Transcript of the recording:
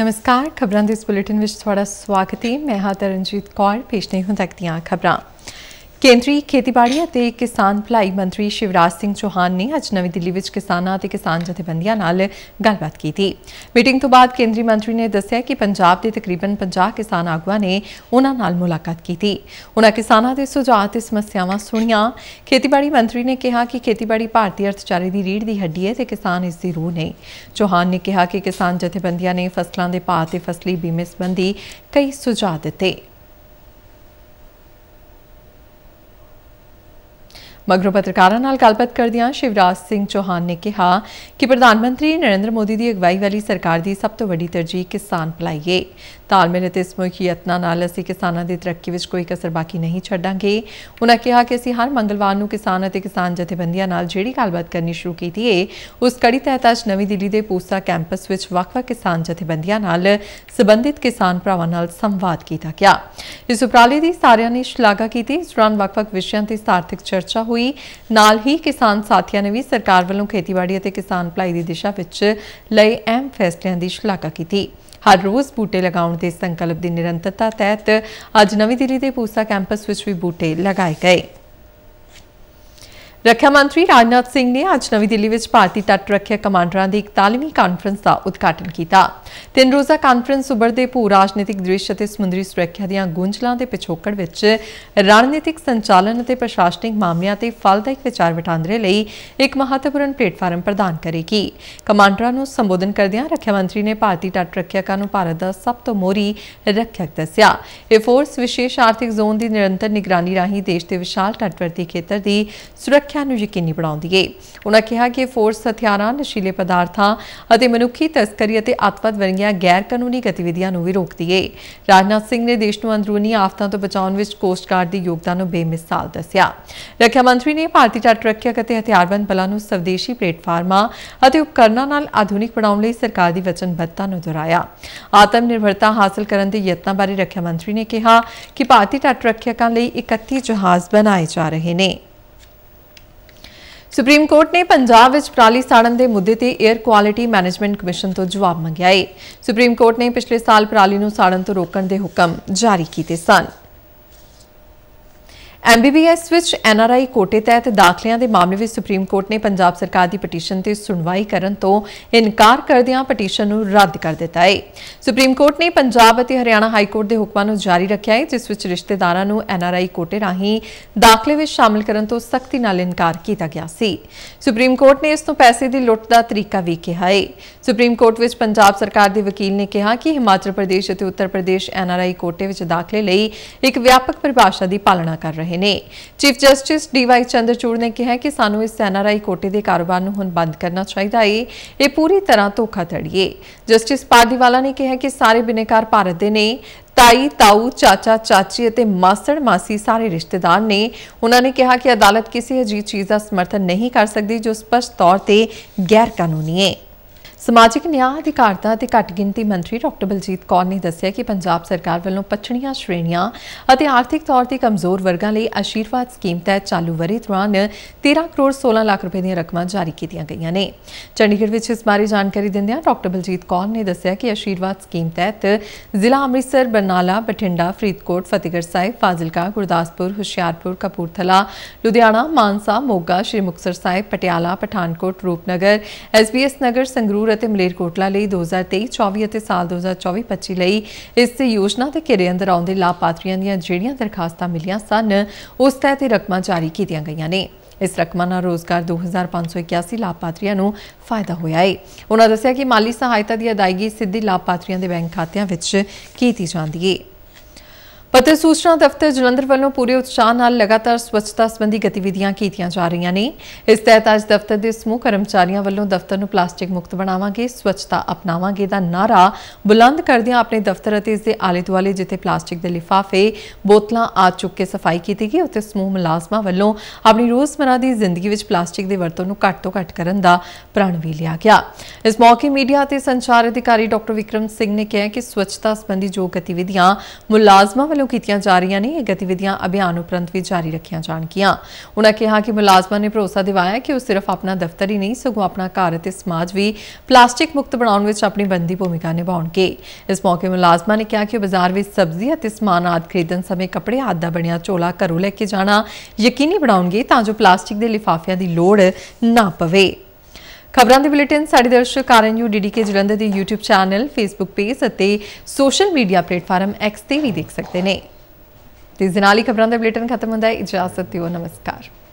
ਨਮਸਕਾਰ ਖਬਰਾਂ ਦੇ ਇਸ ਬੁਲੇਟਿਨ ਵਿੱਚ ਤੁਹਾਡਾ ਸਵਾਗਤ ਹੈ ਮੈਂ ਹਾਂ ਤਰਨਜੀਤ ਕੌਰ ਪੇਸ਼ ਨਹੀਂ ਹੁਣ ਖਬਰਾਂ ਕੇਂਦਰੀ ਖੇਤੀਬਾੜੀ ਅਤੇ ਕਿਸਾਨ ਭਲਾਈ ਮੰਤਰੀ ਸ਼ਿਵਰਾਜ ਸਿੰਘ ਚੌਹਾਨ ਨੇ ਅੱਜ ਨਵੀਂ ਦਿੱਲੀ ਵਿੱਚ ਕਿਸਾਨਾਂ ਅਤੇ ਕਿਸਾਨ ਜਥੇਬੰਦੀਆਂ ਨਾਲ ਗੱਲਬਾਤ ਕੀਤੀ। ਮੀਟਿੰਗ ਤੋਂ ਬਾਅਦ ਕੇਂਦਰੀ ਮੰਤਰੀ ਨੇ ਦੱਸਿਆ ਕਿ ਪੰਜਾਬ ਦੇ ਤਕਰੀਬਨ 50 ਕਿਸਾਨ ਆਗੂਆਂ ਨੇ ਉਹਨਾਂ ਨਾਲ ਮੁਲਾਕਾਤ ਕੀਤੀ। ਉਹਨਾਂ ਕਿਸਾਨਾਂ ਦੇ ਸੁਝਾਅ ਤੇ ਸਮੱਸਿਆਵਾਂ ਸੁਣੀਆਂ। ਖੇਤੀਬਾੜੀ ਮੰਤਰੀ ਨੇ ਕਿਹਾ ਕਿ ਖੇਤੀਬਾੜੀ ਭਾਰਤੀ ਅਰਥਚਾਰੇ ਦੀ ਰੀੜ ਦੀ ਹੱਡੀ ਹੈ ਤੇ ਕਿਸਾਨ ਇਸ ਦੀ ਰੂਹ ਨੇ। ਚੌਹਾਨ ਨੇ ਕਿਹਾ ਕਿ ਕਿਸਾਨ ਜਥੇਬੰਦੀਆਂ ਨੇ ਫਸਲਾਂ ਦੇ ਭਾਅ ਤੇ ਫਸਲੀ ਬੀਮੇ ਸੰਬੰਧੀ ਕਈ ਸੁਝਾਅ ਦਿੱਤੇ। ਮਗਰੋਂ ਪੱਤਰਕਾਰਾਂ ਨਾਲ ਗੱਲਬਾਤ ਕਰਦਿਆਂ ਸ਼ਿਵਰਾਜ ਸਿੰਘ ਚੌਹਾਨ ਨੇ ਕਿਹਾ ਕਿ ਪ੍ਰਧਾਨ ਮੰਤਰੀ ਨਰਿੰਦਰ ਮੋਦੀ ਦੀ ਅਗਵਾਈ ਵਾਲੀ ਸਰਕਾਰ ਦੀ ਸਭ ਤੋਂ ਵੱਡੀ ਤਰਜੀਹ ਕਿਸਾਨ ਹੈ ਤਾਲਮੇਲ ਅਤੇ ਸਮੂਹੀ ਯਤਨਾਂ ਨਾਲ ਅਸੀਂ ਕਿਸਾਨਾਂ ਦੀ ਤਰੱਕੀ ਵਿੱਚ ਕੋਈ ਕਸਰ ਬਾਕੀ ਨਹੀਂ ਛੱਡਾਂਗੇ ਉਹਨਾਂ ਕਿਹਾ ਕਿ ਅਸੀਂ ਹਰ ਮੰਗਲਵਾਰ ਨੂੰ ਕਿਸਾਨ ਅਤੇ ਕਿਸਾਨ ਜਥੇਬੰਦੀਆਂ ਨਾਲ ਜਿਹੜੀ ਗੱਲਬਾਤ ਕਰਨੀ ਸ਼ੁਰੂ ਕੀਤੀ ਏ ਉਸ ਕੜੀ ਤਹਿਤ ਅੱਜ ਨਵੀਂ ਦਿੱਲੀ ਦੇ ਪੂਸਾ ਕੈਂਪਸ ਵਿੱਚ ਵੱਖ-ਵੱਖ ਕਿਸਾਨ ਜਥੇਬੰਦੀਆਂ ਨਾਲ ਸਬੰਧਿਤ ਕਿਸਾਨ ਭਰਾਵਾਂ ਨਾਲ ਸੰਵਾਦ ਕੀਤਾ ਗਿਆ ਇਸ ਉਪਰਾਲੇ ਦੀ ਸਾਰਿਆਂ ਨੇ ਸ਼ਲਾਘਾ ਕੀਤੀ ਇਸ ਦੌਰਾਨ ਵੱਖ-ਵੱਖ ਵਿਸ਼ਿਆਂ ਤੇ ਸਾਰਥਿਕ ਚਰਚਾ ਹੋਈ ਹੋਈ ਨਾਲ ਹੀ ਕਿਸਾਨ ਸਾਥੀਆਂ ਨੇ ਵੀ ਸਰਕਾਰ ਵੱਲੋਂ ਖੇਤੀਬਾੜੀ ਅਤੇ ਕਿਸਾਨ ਭਲਾਈ ਦੀ ਦਿਸ਼ਾ ਵਿੱਚ ਲਈ ਐਮ ਫੈਸਲਿਆਂ ਦੀ ਸ਼ਲਾਘਾ ਕੀਤੀ ਹਰ ਰੋਜ਼ ਬੂਟੇ ਲਗਾਉਣ ਦੇ ਸੰਕਲਪ ਦੀ ਨਿਰੰਤਰਤਾ ਤਹਿਤ ਅੱਜ ਨਵੀਂ ਦਿੱਲੀ ਦੇ ਪੂਸਾ ਕੈਂਪਸ ਵਿੱਚ ਵੀ ਬੂਟੇ ਲਗਾਏ ਗਏ ਰੱਖਿਆ ਮੰਤਰੀ ਰਾਜਨਾਥ ਸਿੰਘ ਨੇ ਅੱਜ ਨਵੀਂ ਦਿੱਲੀ ਵਿੱਚ ਭਾਰਤੀ ਤੱਟ ਰੱਖਿਆ ਕਮਾਂਡਰਾਂ ਦੀ 41ਵੀਂ ਕਾਨਫਰੰਸ ਦਾ ਉਦਘਾਟਨ ਕੀਤਾ। ਤਿੰਨ ਰੋਜ਼ਾ ਕਾਨਫਰੰਸ ਉਭਰਦੇ ਭੂ ਰਾਜਨੀਤਿਕ ਦ੍ਰਿਸ਼ ਅਤੇ ਸਮੁੰਦਰੀ ਸੁਰੱਖਿਆ ਦੀਆਂ ਗੁੰਝਲਾਂ ਦੇ ਪਿਛੋਕੜ ਵਿੱਚ ਰਣਨੀਤਿਕ ਸੰਚਾਲਨ ਅਤੇ ਪ੍ਰਸ਼ਾਸਨਿਕ ਮਾਮਲਿਆਂ ਤੇ ਫਲਦਾਇਕ ਵਿਚਾਰ ਵਟਾਂਦਰੇ ਲਈ ਇੱਕ ਮਹੱਤਵਪੂਰਨ ਪਲੇਟਫਾਰਮ ਪ੍ਰਦਾਨ ਕਰੇਗੀ। ਕਮਾਂਡਰਾਂ ਨੂੰ ਸੰਬੋਧਨ ਕਰਦਿਆਂ ਰੱਖਿਆ ਮੰਤਰੀ ਨੇ ਭਾਰਤੀ ਤੱਟ ਰੱਖਿਆਕਾਂ ਨੂੰ ਭਾਰਤ ਦਾ ਸਭ ਤੋਂ ਮੋਰੀ ਰੱਖਿਅਕ ਦੱਸਿਆ। ਇਹ ਫੋਰਸ ਵਿਸ਼ੇਸ਼ ਆਰਥਿਕ ਜ਼ੋਨ ਦੀ ਨਿਰੰਤਰ ਨਿਗਰਾਨੀ ਰਾਹੀਂ ਦੇਸ਼ ਦੇ ਵਿਸ਼ਾਲ ਤੱਟਵਰਤੀ ਖੇਤਰ ਦੀ ਸੁਰੱਖਿਆ ਸੁਰੱਖਿਆ ਨੂੰ ਯਕੀਨੀ ਬਣਾਉਂਦੀ ਏ ਉਹਨਾਂ ਕਿਹਾ ਕਿ ਫੋਰਸ ਹਥਿਆਰਾਂ ਨਸ਼ੀਲੇ ਪਦਾਰਥਾਂ ਅਤੇ ਮਨੁੱਖੀ ਤਸਕਰੀ ਅਤੇ ਆਤਵਾਦ ਵਰਗੀਆਂ ਗੈਰ ਕਾਨੂੰਨੀ ਗਤੀਵਿਧੀਆਂ ਨੂੰ ਵੀ ਰੋਕਦੀ ਏ ਰਾਜਨਾਥ ਸਿੰਘ ਨੇ ਦੇਸ਼ ਨੂੰ ਅੰਦਰੂਨੀ ਆਫਤਾਂ ਤੋਂ ਬਚਾਉਣ ਵਿੱਚ ਕੋਸਟ ਗਾਰਡ ਦੀ ਯੋਗਦਾਨ ਨੂੰ ਬੇਮਿਸਾਲ ਦੱਸਿਆ ਰੱਖਿਆ ਮੰਤਰੀ ਨੇ ਭਾਰਤੀ ਤਟ ਰੱਖਿਆ ਅਤੇ ਹਥਿਆਰਬੰਦ ਬਲਾਂ ਨੂੰ ਸਵਦੇਸ਼ੀ ਪਲੇਟਫਾਰਮਾਂ ਅਤੇ ਉਪਕਰਨਾਂ ਨਾਲ ਆਧੁਨਿਕ ਬਣਾਉਣ ਲਈ ਸਰਕਾਰ ਦੀ ਵਚਨਬੱਧਤਾ ਨੂੰ ਦੁਹਰਾਇਆ ਆਤਮ ਨਿਰਭਰਤਾ ਹਾਸਲ ਕਰਨ ਦੇ ਯਤਨਾਂ ਬਾਰੇ ਰੱਖਿਆ ਮੰਤਰੀ ਨੇ ਕਿਹਾ ਕਿ ਭਾਰਤੀ ਤਟ ਰੱਖਿਅਕਾਂ ਲਈ 31 ਜਹਾਜ਼ ਬਣਾਏ ਜਾ ਰਹੇ ਨੇ ਸੁਪਰੀਮ ਕੋਰਟ ਨੇ ਪੰਜਾਬ ਵਿੱਚ ਪ੍ਰਾਲੀ ਸਾੜਨ ਦੇ ਮੁੱਦੇ ਤੇ 에ਅਰ ਕੁਆਲਿਟੀ ਮੈਨੇਜਮੈਂਟ ਕਮਿਸ਼ਨ ਤੋਂ ਜਵਾਬ ਮੰਗਿਆ ਹੈ ਸੁਪਰੀਮ ਕੋਰਟ ਨੇ ਪਿਛਲੇ ਸਾਲ ਪ੍ਰਾਲੀ ਨੂੰ ਸਾੜਨ ਤੋਂ ਰੋਕਣ ਦੇ ਹੁਕਮ ਜਾਰੀ ਕੀਤੇ ਸਨ ਐਮਬੀਬੀਐਸ ਵਿੱਚ ਐਨਆਰਆਈ ਕੋਟੇ ਤਹਿਤ ਦਾਖਲਿਆਂ ਦੇ ਮਾਮਲੇ ਵਿੱਚ ਸੁਪਰੀਮ ਕੋਰਟ ਨੇ ਪੰਜਾਬ ਸਰਕਾਰ ਦੀ ਪਟੀਸ਼ਨ ਤੇ ਸੁਣਵਾਈ ਕਰਨ ਤੋਂ ਇਨਕਾਰ ਕਰਦਿਆਂ ਪਟੀਸ਼ਨ ਨੂੰ ਰੱਦ ਕਰ ਦਿੱਤਾ ਹੈ ਸੁਪਰੀਮ ਕੋਰਟ ਨੇ ਪੰਜਾਬ ਅਤੇ ਹਰਿਆਣਾ ਹਾਈ ਕੋਰਟ ਦੇ ਹੁਕਮਾਂ ਨੂੰ ਜਾਰੀ ਰੱਖਿਆ ਹੈ ਜਿਸ ਵਿੱਚ ਰਿਸ਼ਤੇਦਾਰਾਂ ਨੂੰ ਐਨਆਰਆਈ ਕੋਟੇ ਰਾਹੀਂ ਦਾਖਲੇ ਵਿੱਚ ਸ਼ਾਮਲ ਕਰਨ ਤੋਂ ਸਖਤੀ ਨਾਲ ਇਨਕਾਰ ਕੀਤਾ ਗਿਆ ਸੀ ਸੁਪਰੀਮ ਕੋਰਟ ਨੇ ਇਸ ਤੋਂ ਪੈਸੇ ਦੀ ਲੁੱਟ ਦਾ ਤਰੀਕਾ ਵੀ ਕਿਹਾ ਹੈ ਸੁਪਰੀਮ ਕੋਰਟ ਵਿੱਚ ਪੰਜਾਬ ਸਰਕਾਰ ਦੇ ਵਕੀਲ ਨੇ ਕਿਹਾ ਕਿ ਹਿਮਾਚਲ ਪ੍ਰਦੇਸ਼ ਅਤੇ ਉੱਤਰ ਪ੍ਰਦੇਸ਼ ਐਨਆਰਆਈ ਕੋਟੇ ਵਿੱਚ ਦਾਖਲੇ ਲਈ ਇੱਕ ਵਿਆਪਕ ਪਰਿਭਾਸ਼ਾ ਦੀ ਪਾਲਣਾ ਕਰ ਰਹੇ ਰਹੇ ਨੇ chief justice D Y Chandrachud ਨੇ ਕਿਹਾ ਕਿ ਸਾਨੂੰ ਇਸ ਸੈਨਾਰਾਈ ਕੋਟੇ ਦੇ ਕਾਰੋਬਾਰ ਨੂੰ ਹੁਣ ਬੰਦ ਕਰਨਾ ਚਾਹੀਦਾ ਹੈ ਇਹ ਪੂਰੀ ਤਰ੍ਹਾਂ ਧੋਖਾਧੜੀ ਧੜੀਏ ਜਸਟਿਸ ਪਾਦੀਵਾਲਾ ਨੇ ਕਿਹਾ ਕਿ ਸਾਰੇ ਬਿਨੇਕਾਰ ਭਾਰਤ ਦੇ ਨੇ ਤਾਈ ਤਾਊ ਚਾਚਾ ਚਾਚੀ ਅਤੇ ਮਾਸੜ ਮਾਸੀ ਸਾਰੇ ਰਿਸ਼ਤੇਦਾਰ ਨੇ ਉਹਨਾਂ ਨੇ ਕਿਹਾ ਕਿ ਅਦਾਲਤ ਕਿਸੇ ਅਜੀਬ ਚੀਜ਼ ਦਾ ਸਮਰਥਨ ਨਹੀਂ ਕਰ ਸਕਦੀ ਜੋ ਸਪਸ਼ਟ ਤੌਰ ਤੇ ਗੈਰ ਕਾਨੂੰਨੀ ਹੈ ਸਮਾਜਿਕ ਨਿਆਂ ਅਧਿਕਾਰਤਾ ਅਤੇ ਘੱਟ ਗਿਣਤੀ ਮੰਤਰੀ ਡਾਕਟਰ ਬਲਜੀਤ ਕੌਰ ਨੇ ਦੱਸਿਆ ਕਿ ਪੰਜਾਬ ਸਰਕਾਰ ਵੱਲੋਂ ਪਛੜੀਆਂ ਸ਼੍ਰੇਣੀਆਂ ਅਤੇ ਆਰਥਿਕ ਤੌਰ ਤੇ ਕਮਜ਼ੋਰ ਵਰਗਾਂ ਲਈ ਆਸ਼ੀਰਵਾਦ ਸਕੀਮ ਤਹਿਤ ਚਾਲੂ ਵਰੇ ਦੌਰਾਨ 13 ਕਰੋੜ 16 ਲੱਖ ਰੁਪਏ ਦੀਆਂ ਰਕਮਾਂ ਜਾਰੀ ਕੀਤੀਆਂ ਗਈਆਂ ਨੇ ਚੰਡੀਗੜ੍ਹ ਵਿੱਚ ਇਸ ਬਾਰੇ ਜਾਣਕਾਰੀ ਦਿੰਦਿਆਂ ਡਾਕਟਰ ਬਲਜੀਤ ਕੌਰ ਨੇ ਦੱਸਿਆ ਕਿ ਆਸ਼ੀਰਵਾਦ ਸਕੀਮ ਤਹਿਤ ਜ਼ਿਲ੍ਹਾ ਅੰਮ੍ਰਿਤਸਰ ਬਰਨਾਲਾ ਬਠਿੰਡਾ ਫਰੀਦਕੋਟ ਫਤਿਹਗੜ੍ਹ ਸਾਹਿਬ ਫਾਜ਼ਿਲਕਾ ਗੁਰਦਾਸਪੁਰ ਹੁਸ਼ਿਆਰਪੁਰ ਕਪੂਰਥਲਾ ਲੁਧਿਆਣਾ ਮਾਨਸਾ ਮੋਗਾ ਸ਼੍ਰੀ ਮੁਕਤਸਰ ਸਾਹਿਬ ਪਟਿਆਲਾ ਪਠਾਨਕੋਟ ਰੂਪਨਗਰ ਐਸਬੀਐਸ ਨਗਰ ਸੰਗਰੂਰ ਅਤੇ ਮਲੇਰਕੋਟਲਾ ਲਈ 2023-24 ਅਤੇ ਸਾਲ 2024-25 ਲਈ ਇਸ ਯੋਜਨਾ ਦੇ ਘੇਰੇ ਅੰਦਰ ਆਉਂਦੇ ਲਾਭਪਾਤਰੀਆਂ ਦੀਆਂ ਜਿਹੜੀਆਂ ਦਰਖਾਸਤਾਂ ਮਿਲੀਆਂ ਸਨ ਉਸ ਤਹਿਤ ਰਕਮਾਂ ਜਾਰੀ ਕੀਤੀਆਂ ਗਈਆਂ ਨੇ ਇਸ ਰਕਮਾਂ ਨਾਲ ਰੋਜ਼ਗਾਰ 2581 ਲਾਭਪਾਤਰੀਆਂ ਨੂੰ ਫਾਇਦਾ ਹੋਇਆ ਹੈ ਉਹਨਾਂ ਦੱਸਿਆ ਕਿ ਮਾਲੀ ਸਹਾਇਤਾ ਦੀ ਅਦਾਇਗੀ ਸਿੱਧੀ ਲਾਭਪਾਤਰੀਆਂ ਦੇ ਬੈਂਕ ਖਾਤਿਆਂ ਵਿੱਚ ਕੀਤੀ ਜਾਂਦੀ ਹੈ ਅਤੇ ਸੂਚਨਾ ਦਫ਼ਤਰ ਜਲੰਧਰ ਵੱਲੋਂ ਪੂਰੇ ਉਤਸ਼ਾਹ ਨਾਲ ਲਗਾਤਾਰ ਸਵੱਛਤਾ ਸੰਬੰਧੀ ਗਤੀਵਿਧੀਆਂ ਕੀਤੀਆਂ ਜਾ ਰਹੀਆਂ ਨੇ ਇਸ ਤਹਿਤ ਅੱਜ ਦਫ਼ਤਰ ਦੇ ਸਮੂਹ ਕਰਮਚਾਰੀਆਂ ਵੱਲੋਂ ਦਫ਼ਤਰ ਨੂੰ ਪਲਾਸਟਿਕ ਮੁਕਤ ਬਣਾਵਾਂਗੇ ਸਵੱਛਤਾ ਅਪਣਾਵਾਂਗੇ ਦਾ ਨਾਰਾ ਬੁਲੰਦ ਕਰਦਿਆਂ ਆਪਣੇ ਦਫ਼ਤਰ ਅਤੇ ਇਸ ਦੇ ਆਲੇ-ਦੁਆਲੇ ਜਿੱਥੇ ਪਲਾਸਟਿਕ ਦੇ ਲਿਫਾਫੇ ਬੋਤਲਾਂ ਆ ਚੁੱਕ ਕੇ ਸਫਾਈ ਕੀਤੀ ਗਈ ਉੱਥੇ ਸਮੂਹ ਮੁਲਾਜ਼ਮਾਂ ਵੱਲੋਂ ਆਪਣੀ ਰੋਜ਼ਮਰਾ ਦੀ ਜ਼ਿੰਦਗੀ ਵਿੱਚ ਪਲਾਸਟਿਕ ਦੀ ਵਰਤੋਂ ਨੂੰ ਘੱਟ ਤੋਂ ਘੱਟ ਕਰਨ ਦਾ ਪ੍ਰਣ ਵੀ ਲਿਆ ਗਿਆ ਇਸ ਮੌਕੇ ਮੀਡੀਆ ਅਤੇ ਸੰਚਾਰ ਅਧਿਕਾਰੀ ਡਾਕਟਰ ਵਿਕਰਮ ਸਿੰਘ ਨੇ ਕਿਹਾ ਕਿ ਸਵੱਛਤਾ ਸੰਬੰਧੀ ਜੋ ਗਤੀਵਿਧੀਆਂ ਮੁਲਾਜ਼ਮਾਂ ਵੱਲੋਂ ਵੱਲੋਂ ਕੀਤੀਆਂ ਜਾ ਰਹੀਆਂ ਨੇ ਇਹ ਗਤੀਵਿਧੀਆਂ ਅਭਿਆਨ ਉਪਰੰਤ ਵੀ ਜਾਰੀ ਰੱਖੀਆਂ ਜਾਣਗੀਆਂ ਉਹਨਾਂ ਕਿਹਾ ਕਿ ਮੁਲਾਜ਼ਮਾਂ ਨੇ ਭਰੋਸਾ ਦਿਵਾਇਆ ਕਿ ਉਹ ਸਿਰਫ ਆਪਣਾ ਦਫ਼ਤਰ ਹੀ ਨਹੀਂ ਸਗੋਂ ਆਪਣਾ ਘਰ ਅਤੇ ਸਮਾਜ ਵੀ ਪਲਾਸਟਿਕ ਮੁਕਤ ਬਣਾਉਣ ਵਿੱਚ ਆਪਣੀ ਬੰਦੀ ਭੂਮਿਕਾ ਨਿਭਾਉਣਗੇ ਇਸ ਮੌਕੇ ਮੁਲਾਜ਼ਮਾਂ ਨੇ ਕਿਹਾ ਕਿ ਬਾਜ਼ਾਰ ਵਿੱਚ ਸਬਜ਼ੀ ਅਤੇ ਸਮਾਨ ਆਦ ਖਰੀਦਣ ਸਮੇਂ ਕੱਪੜੇ ਆਦ ਦਾ ਬਣਿਆ ਚੋਲਾ ਘਰੋਂ ਲੈ ਕੇ ਜਾਣਾ ਯਕੀਨੀ ਬਣਾਉਣਗੇ ਤਾਂ ਜੋ ਪਲਾਸਟਿਕ ਦੇ ਲਿਫਾਫਿਆਂ ਦੀ ਲੋੜ ਨਾ ਪਵੇ ਖਬਰਾਂ ਦੇ ਬੁਲੇਟਿਨ ਸਾਡੇ ਦਰਸ਼ਕ ਡੀ ਕੇ ਜਲੰਧਰ ਦੇ YouTube ਚੈਨਲ Facebook ਪੇਜ ਅਤੇ ਸੋਸ਼ਲ ਮੀਡੀਆ ਪਲੇਟਫਾਰਮ X ਤੇ ਵੀ ਦੇਖ ਸਕਦੇ ਨੇ ਤੇ ਇਸ ਨਾਲ ਹੀ ਖਬਰਾਂ ਦਾ ਬੁਲੇਟਿਨ ਖਤਮ ਹੁੰਦਾ ਹੈ ਇਜਾਜ਼ਤ ਦਿਓ ਨਮਸਕਾਰ